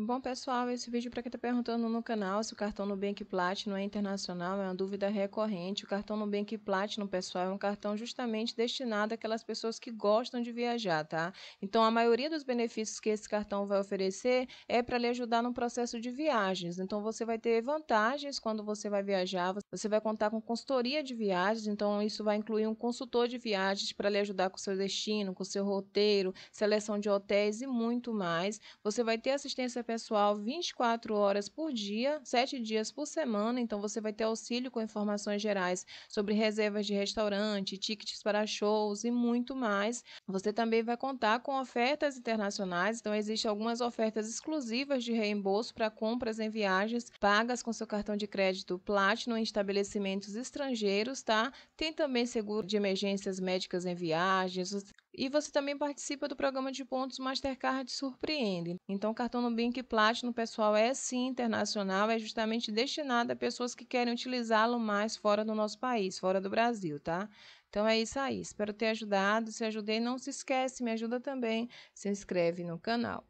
Bom, pessoal, esse vídeo é para quem está perguntando no canal se o cartão Nubank Platinum é internacional, é uma dúvida recorrente. O cartão Nubank Platinum, pessoal, é um cartão justamente destinado àquelas pessoas que gostam de viajar, tá? Então, a maioria dos benefícios que esse cartão vai oferecer é para lhe ajudar no processo de viagens. Então, você vai ter vantagens quando você vai viajar, você vai contar com consultoria de viagens, então isso vai incluir um consultor de viagens para lhe ajudar com seu destino, com seu roteiro, seleção de hotéis e muito mais. Você vai ter assistência pessoal 24 horas por dia, 7 dias por semana. Então, você vai ter auxílio com informações gerais sobre reservas de restaurante, tickets para shows e muito mais. Você também vai contar com ofertas internacionais. Então, existem algumas ofertas exclusivas de reembolso para compras em viagens pagas com seu cartão de crédito Platinum em estabelecimentos estrangeiros, tá? Tem também seguro de emergências médicas em viagens. E você também participa do programa de pontos Mastercard Surpreende. Então, o cartão Nubank Platinum, pessoal, é sim internacional, é justamente destinado a pessoas que querem utilizá-lo mais fora do nosso país, fora do Brasil, tá? Então é isso aí. Espero ter ajudado. Se ajudei, não se esquece, me ajuda também. Se inscreve no canal.